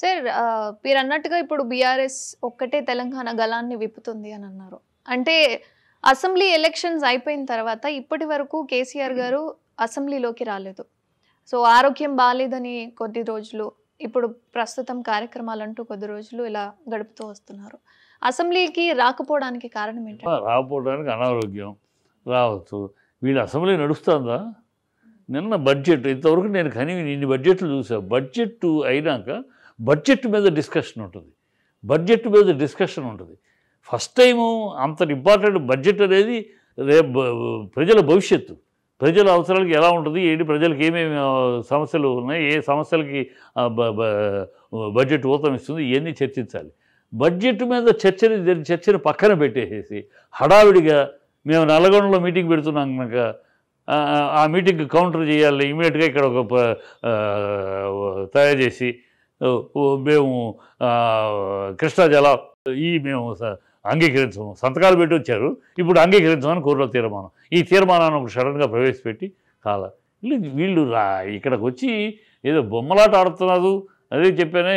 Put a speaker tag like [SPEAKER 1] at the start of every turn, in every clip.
[SPEAKER 1] sir మీరు అన్నట్టుగా ఇప్పుడు బీఆర్ఎస్ ఒక్కటే తెలంగాణ గలాన్ని విప్పుతుంది అని అన్నారు అంటే అసెంబ్లీ ఎలక్షన్స్ అయిపోయిన తర్వాత ఇప్పటి వరకు కేసీఆర్ గారు అసెంబ్లీలోకి రాలేదు సో ఆరోగ్యం బాగాలేదని కొద్ది రోజులు ఇప్పుడు ప్రస్తుతం కార్యక్రమాలు అంటూ కొద్ది రోజులు ఇలా గడుపుతూ వస్తున్నారు అసెంబ్లీకి రాకపోవడానికి కారణం ఏంటి రాకపోవడానికి అనారోగ్యం రావచ్చు వీళ్ళు అసెంబ్లీ నడుస్తుందా నిన్న బడ్జెట్ ఇంతవరకు నేను కనీ ఇన్ని బడ్జెట్లు చూసా బడ్జెట్ అయినాక బడ్జెట్ మీద డిస్కషన్ ఉంటుంది బడ్జెట్ మీద డిస్కషన్ ఉంటుంది ఫస్ట్ టైము అంత ఇంపార్టెంట్ బడ్జెట్ అనేది రేపు ప్రజల భవిష్యత్తు ప్రజల అవసరాలకి ఎలా ఉంటుంది ఏంటి ప్రజలకు ఏమేమి సమస్యలు ఉన్నాయి ఏ సమస్యలకి బడ్జెట్ ఊతం ఇస్తుంది ఇవన్నీ చర్చించాలి బడ్జెట్ మీద చర్చని చర్చని పక్కన పెట్టేసేసి హడావిడిగా మేము నల్గొండలో మీటింగ్ పెడుతున్నాం కనుక ఆ మీటింగ్ కౌంటర్ చేయాలి ఇమీడియట్గా ఇక్కడ ఒక తయారు చేసి మేము కృష్ణా జల ఈ మేము అంగీకరించము సంతకాలు పెట్టి వచ్చారు ఇప్పుడు అంగీకరించమని కోరుల తీర్మానం ఈ తీర్మానాన్ని ఒక సడన్గా ప్రవేశపెట్టి కాల వీళ్ళు రా ఇక్కడికి వచ్చి ఏదో బొమ్మలాట ఆడుతున్నారు అదే చెప్పానే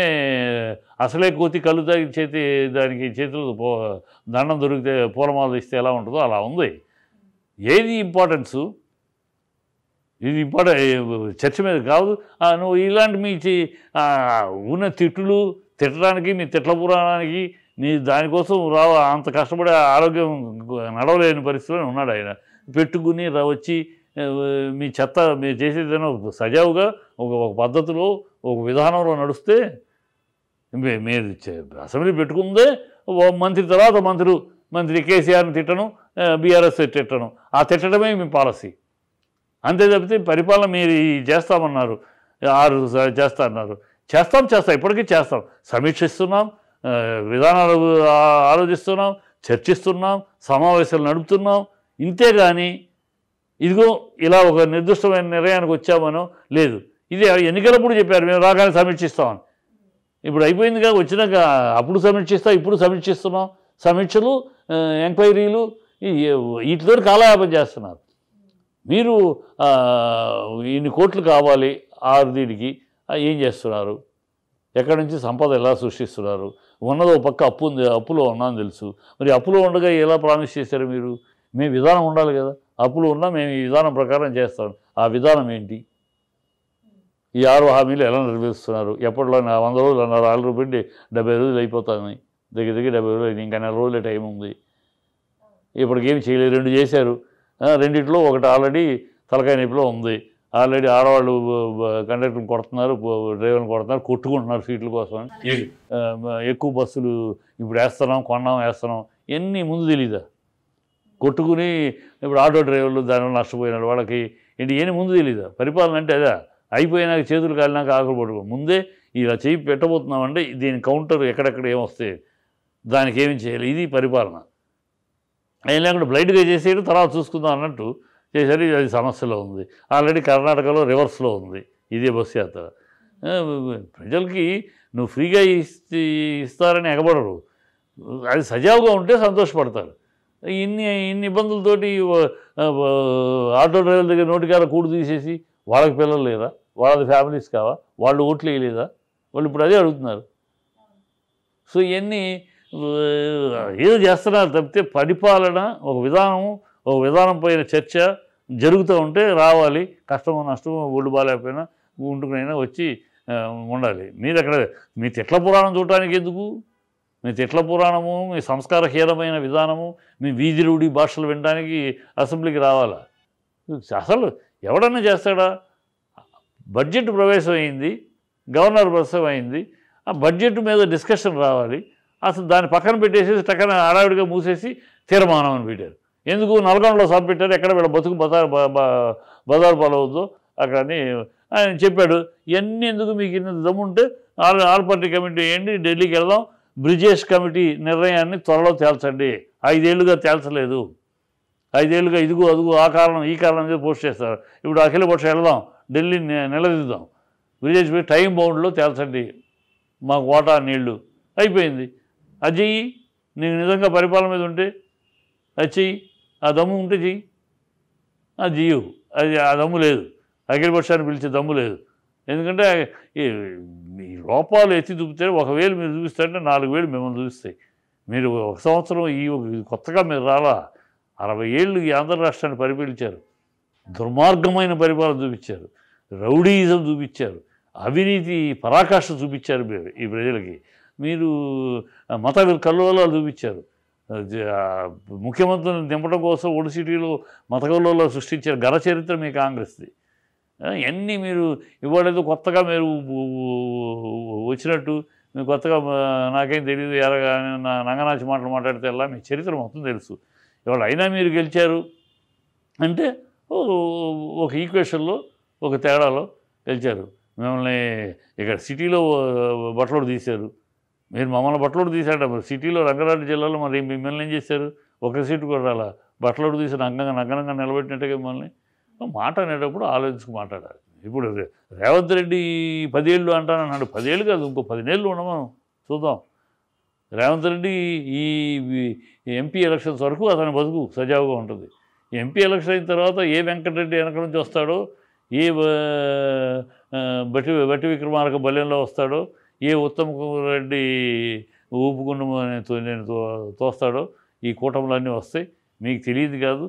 [SPEAKER 1] అసలే కోతి కళ్ళు తాగి చేతి దానికి చేతులు పో దండం దొరికితే పూలమాలు ఇస్తే ఎలా ఉంటుందో అలా ఉంది ఏది ఇంపార్టెన్సు ఇది ఇప్పుడు చర్చ మీద కాదు నువ్వు ఇలాంటి మీ ఉన్న తిట్లు తిట్టడానికి మీ తిట్ల పురాణానికి నీ దానికోసం రావు అంత కష్టపడే ఆరోగ్యం నడవలేని పరిస్థితిలో ఉన్నాడు ఆయన పెట్టుకుని వచ్చి మీ చెత్త మీరు చేసేదైనా సజావుగా ఒక ఒక పద్ధతిలో ఒక విధానంలో నడిస్తే మీరు అసెంబ్లీ పెట్టుకుందే మంత్రి తర్వాత మంత్రులు మంత్రి కేసీఆర్ని తిట్టను బీఆర్ఎస్ తిట్టను ఆ తిట్టడమే మీ పాలసీ అంతే తప్పితే పరిపాలన మీరు చేస్తామన్నారు ఆరు చేస్తారన్నారు చేస్తాం చేస్తాం ఇప్పటికీ చేస్తాం సమీక్షిస్తున్నాం విధానాలు ఆలోచిస్తున్నాం చర్చిస్తున్నాం సమావేశాలు నడుపుతున్నాం ఇంతే కానీ ఇదిగో ఇలా ఒక నిర్దిష్టమైన నిర్ణయానికి వచ్చామనో లేదు ఇది ఎన్నికలప్పుడు చెప్పారు మేము రాగానే సమీక్షిస్తామని ఇప్పుడు అయిపోయిందిగా వచ్చినాక అప్పుడు సమీక్షిస్తాం ఇప్పుడు సమీక్షిస్తున్నాం సమీక్షలు ఎంక్వైరీలు వీటితో కాలయాపం చేస్తున్నారు మీరు ఇన్ని కోట్లు కావాలి ఆరు దీనికి ఏం చేస్తున్నారు ఎక్కడి నుంచి సంపద ఎలా సృష్టిస్తున్నారు ఉన్నదో పక్క అప్పు ఉంది అప్పులో అని తెలుసు మరి అప్పులో ఉండగా ఎలా ప్రామిస్ చేశారు మీరు మేము విధానం ఉండాలి కదా అప్పులు ఉన్నా మేము ఈ విధానం ప్రకారం చేస్తాం ఆ విధానం ఏంటి ఈ ఆరు హామీలు ఎలా నిర్వహిస్తున్నారు ఎప్పట్లో నా వంద రోజులు అన్నారు ఆరు రూపాయి డెబ్బై రోజులు అయిపోతాయి దగ్గర దగ్గర డెబ్బై రోజులు అయింది ఇంకా నెల రోజులే టైం ఉంది ఇప్పటికేమి చేయలేదు రెండు చేశారు రెండిట్లో ఒకటి ఆల్రెడీ తలకాయ నొప్పిలో ఉంది ఆల్రెడీ ఆడవాళ్ళు కండక్టర్ని కొడుతున్నారు డ్రైవర్ని కొడుతున్నారు కొట్టుకుంటున్నారు సీట్ల కోసం ఎక్కువ బస్సులు ఇప్పుడు వేస్తున్నాం కొన్నాం వేస్తున్నాం ఎన్ని ముందు తెలీదా కొట్టుకుని ఇప్పుడు ఆటో డ్రైవర్లు దానివల్ల నష్టపోయినారు వాళ్ళకి ఏంటి ఏమి ముందు తెలీదా పరిపాలన అంటే అదే అయిపోయినాక చేతులు కాలినాక ఆకులు పడుకో ముందే ఇలా చేయి పెట్టబోతున్నామంటే దీని కౌంటర్ ఎక్కడెక్కడ ఏమొస్తే దానికి ఏమి చేయాలి ఇది పరిపాలన ఏం లేకుండా బ్లైండ్గా చేసేయడం తర్వాత చూసుకుందాం అన్నట్టు చేశారు అది సమస్యలో ఉంది ఆల్రెడీ కర్ణాటకలో రివర్స్లో ఉంది ఇదే బస్సు యాత్ర ప్రజలకి నువ్వు ఫ్రీగా ఇస్తారని ఎగబడరు అది సజావుగా ఉంటే సంతోషపడతారు ఇన్ని ఇన్ని ఇబ్బందులతోటి ఆటో డ్రైవర్ దగ్గర నోటికార కూడు తీసేసి వాళ్ళకి పిల్లలు లేదా వాళ్ళ ఫ్యామిలీస్ కావా వాళ్ళు ఓట్లు వేయలేదా వాళ్ళు ఇప్పుడు అదే అడుగుతున్నారు సో ఇవన్నీ ఏది చేస్తున్నారు తప్పితే పరిపాలన ఒక విధానం ఒక విధానం పైన చర్చ జరుగుతూ ఉంటే రావాలి కష్టమో నష్టమో ఒళ్ళు బాగాలేకపోయినా ఉండుకునైనా వచ్చి ఉండాలి మీరు అక్కడ మీ తిట్ల పురాణం చూడటానికి ఎందుకు మీ తిట్ల పురాణము మీ సంస్కారహీనమైన విధానము మీ వీధిరుడి భాషలు వినడానికి అసెంబ్లీకి రావాలా అసలు ఎవడన్నా చేస్తాడా బడ్జెట్ ప్రవేశమైంది గవర్నర్ ప్రవేశమైంది ఆ బడ్జెట్ మీద డిస్కషన్ రావాలి అసలు దాన్ని పక్కన పెట్టేసేసి టక్కన హడావిడిగా మూసేసి తీర్మానం అని పెట్టారు ఎందుకు నల్గొండలో సభ పెట్టారు ఎక్కడ వీళ్ళ బతుకు బజార్ బజారు పాలవుద్దో అక్కడ అని ఆయన చెప్పాడు ఇవన్నీ ఎందుకు మీకు ఇన్ని దమ్ముంటే ఆల్ ఆల్ పార్టీ కమిటీ ఏంటి ఢిల్లీకి వెళ్దాం బ్రిజేష్ కమిటీ నిర్ణయాన్ని త్వరలో తేల్చండి ఐదేళ్లుగా తేల్చలేదు ఐదేళ్లుగా ఇదిగో అదుగు ఆ కారణం ఈ కారణం మీద పోస్ట్ చేస్తారు ఇప్పుడు అఖిలపక్ష వెళ్దాం ఢిల్లీ నిలదీద్దాం బ్రిజేష్ టైం బౌండ్లో తేల్చండి మాకు వాటా నీళ్లు అయిపోయింది అది చెయ్యి నీకు నిజంగా పరిపాలన మీద ఉంటే అది చెయ్యి ఆ దమ్ము ఉంటే చెయ్యి అది చెయ్యవు అది ఆ దమ్ము లేదు అఖిలపక్షాన్ని పిలిచే దమ్ము లేదు ఎందుకంటే మీ లోపాలు ఎత్తి చూపితే ఒకవేళ మీరు చూపిస్తారంటే నాలుగు వేలు మిమ్మల్ని చూపిస్తాయి మీరు ఒక సంవత్సరం ఈ కొత్తగా మీరు రాలా అరవై ఏళ్ళు ఈ ఆంధ్ర రాష్ట్రాన్ని పరిపాలించారు దుర్మార్గమైన పరిపాలన చూపించారు రౌడీయిజం చూపించారు అవినీతి పరాకాష్ఠ చూపించారు మీరు ఈ ప్రజలకి మీరు మత కల్లోలాలు చూపించారు ముఖ్యమంత్రిని దింపడం కోసం సిటీలో మత కల్లోలాలు సృష్టించారు ఘన చరిత్ర మీ కాంగ్రెస్ది ఎన్ని మీరు ఇవ్వలేదు కొత్తగా మీరు వచ్చినట్టు మీరు కొత్తగా నాకేం తెలియదు ఎరగా నంగనాచి మాటలు మాట్లాడితే ఎలా మీ చరిత్ర మొత్తం తెలుసు ఇవాళ అయినా మీరు గెలిచారు అంటే ఒక ఈక్వేషన్లో ఒక తేడాలో గెలిచారు మిమ్మల్ని ఇక్కడ సిటీలో బట్టలు తీశారు మీరు మమ్మల్ని బట్టలోడు తీశాడు సిటీలో రంగారెడ్డి జిల్లాలో మరి మిమ్మల్ని ఏం చేశారు ఒక సీటు కూడా రాలా బట్టలోడు తీసిన అంగంగా నగ్నంగా నిలబెట్టినట్టుగా మిమ్మల్ని మాట అనేటప్పుడు ఆలోచించుకు మాట్లాడాలి ఇప్పుడు రేవంత్ రెడ్డి పదేళ్ళు అంటాను అన్నాడు పదేళ్ళు కాదు ఇంకో పదినేళ్ళు ఉండమను చూద్దాం రేవంత్ రెడ్డి ఈ ఎంపీ ఎలక్షన్స్ వరకు అతని బతుకు సజావుగా ఉంటుంది ఎంపీ ఎలక్షన్ అయిన తర్వాత ఏ వెంకటరెడ్డి వెనక నుంచి వస్తాడో ఏ బట్టి బట్టి విక్రమార్క బలంలో వస్తాడో ఏ ఉత్తమ కుమార్ రెడ్డి ఊపుకుండా నేను తోస్తాడో ఈ కూటములన్నీ వస్తాయి మీకు తెలియదు కాదు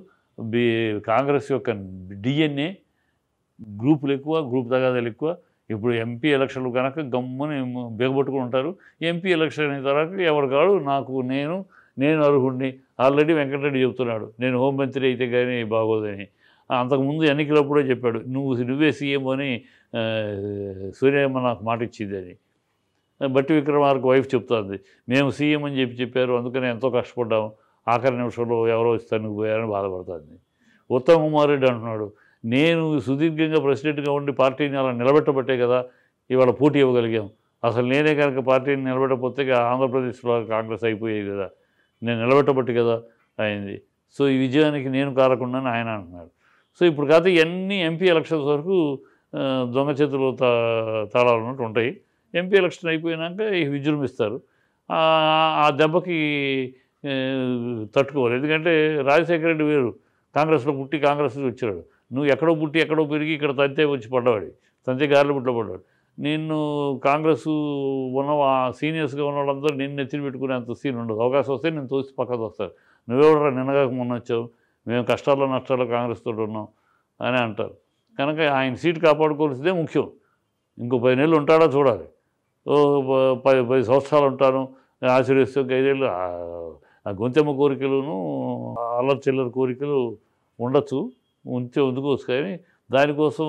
[SPEAKER 1] కాంగ్రెస్ యొక్క డిఎన్ఏ గ్రూపులు ఎక్కువ గ్రూప్ తగాదాలు ఎక్కువ ఇప్పుడు ఎంపీ ఎలక్షన్లు కనుక గమ్ముని బిగబట్టుకుని ఉంటారు ఎంపీ ఎలక్షన్ అయిన తర్వాత ఎవరు కాడు నాకు నేను నేను అర్హుడిని ఆల్రెడీ వెంకటరెడ్డి చెబుతున్నాడు నేను హోంమంత్రి అయితే కానీ బాగోదని అంతకుముందు ఎన్నికలప్పుడే చెప్పాడు నువ్వు నువ్వే సీఎం అని సూర్యమ్మ నాకు మాట ఇచ్చింది అని బట్టి విక్రమార్క వైఫ్ చెప్తుంది మేము సీఎం అని చెప్పి చెప్పారు అందుకని ఎంతో కష్టపడ్డాము ఆఖరి నిమిషంలో ఎవరో ఇస్తానికి పోయారని బాధపడుతుంది ఉత్తమ్ కుమార్ రెడ్డి అంటున్నాడు నేను సుదీర్ఘంగా ప్రెసిడెంట్గా ఉండి పార్టీని అలా నిలబెట్టబట్టే కదా ఇవాళ పోటీ ఇవ్వగలిగాం అసలు నేనే కనుక పార్టీని నిలబెట్టకపోతే ఆంధ్రప్రదేశ్లో కాంగ్రెస్ అయిపోయేది కదా నేను నిలబెట్టబట్టి కదా అయింది సో ఈ విజయానికి నేను కారకుండా ఆయన అంటున్నాడు సో ఇప్పుడు కాకపోతే ఎన్ని ఎంపీ ఎలక్షన్స్ వరకు దొంగ చేతులు తాళాలు ఉన్నట్టు ఉంటాయి ఎంపీ ఎలక్షన్ అయిపోయినాక విజృంభిస్తారు ఆ దెబ్బకి తట్టుకోవాలి ఎందుకంటే రాజశేఖర రెడ్డి వేరు కాంగ్రెస్లో పుట్టి కాంగ్రెస్ వచ్చాడు నువ్వు ఎక్కడో పుట్టి ఎక్కడో పెరిగి ఇక్కడ తంతే వచ్చి పడ్డవాడి తంతే పుట్టలో పడ్డాడు నిన్ను కాంగ్రెస్ ఉన్న సీనియర్స్గా ఉన్న వాళ్ళందరూ నిన్ను పెట్టుకునే అంత సీన్ ఉండదు అవకాశం వస్తే నేను తోసి పక్కకు వస్తాను నువ్వెవడరా నిన్నగా మొన్న వచ్చావు మేము కష్టాల్లో నష్టాల్లో కాంగ్రెస్తో ఉన్నాం అని అంటారు కనుక ఆయన సీట్ కాపాడుకోవాల్సిందే ముఖ్యం ఇంకో పది నెలలు ఉంటాడా చూడాలి పది పది సంవత్సరాలు ఉంటాను ఆశీర్వదిస్తూ ఐదేళ్ళు గొంతెమ్మ కోరికలును అల్లరి చిల్లర కోరికలు ఉండొచ్చు ఉంచే ఉందుకోవచ్చు కానీ దానికోసం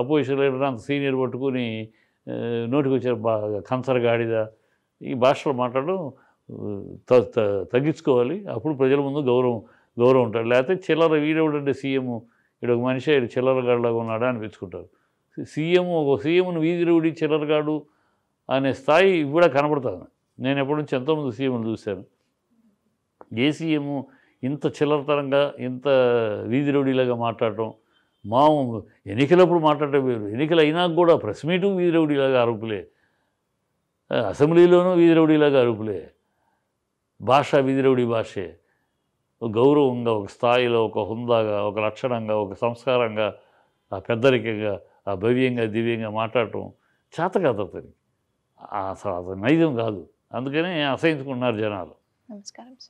[SPEAKER 1] అపోజిషన్ లీడర్ అంత సీనియర్ పట్టుకుని నోటికొచ్చారు బా కన్సర్ గాడిద ఈ భాషలో మాట్లాడడం తగ్గించుకోవాలి అప్పుడు ప్రజల ముందు గౌరవం గౌరవం ఉంటాడు లేకపోతే చిల్లర వీడేవుడంటే సీఎం ఇక్కడ ఒక మనిషి చిల్లర గడలాగా ఉన్నాడా అనిపించుకుంటారు సీఎం ఒక సీఎంను వీధిరుడి చిల్లరగాడు అనే స్థాయి కూడా కనబడుతుంది నేను ఎప్పటి నుంచి ఎంతోమంది సీఎంను చూశాను ఏ సీఎం ఇంత చిల్లరతరంగా ఇంత వీధిరౌడీలాగా మాట్లాడటం మా ఎన్నికలప్పుడు మాట్లాడటం వేరు ఎన్నికలు అయినా కూడా ప్రెస్ మీటు వీధిరౌడీలాగా అరుపులే అసెంబ్లీలోనూ వీధిరౌడీలాగా అరుపులే భాష వీధిరౌడి భాషే గౌరవంగా ఒక స్థాయిలో ఒక హుందాగా ఒక లక్షణంగా ఒక సంస్కారంగా పెద్దరికంగా ఆ భవ్యంగా దివ్యంగా మాట్లాడటం చేత కాదు అతనికి అసలు అతను నైజం కాదు అందుకనే అసహించుకుంటున్నారు జనాలు నమస్కారం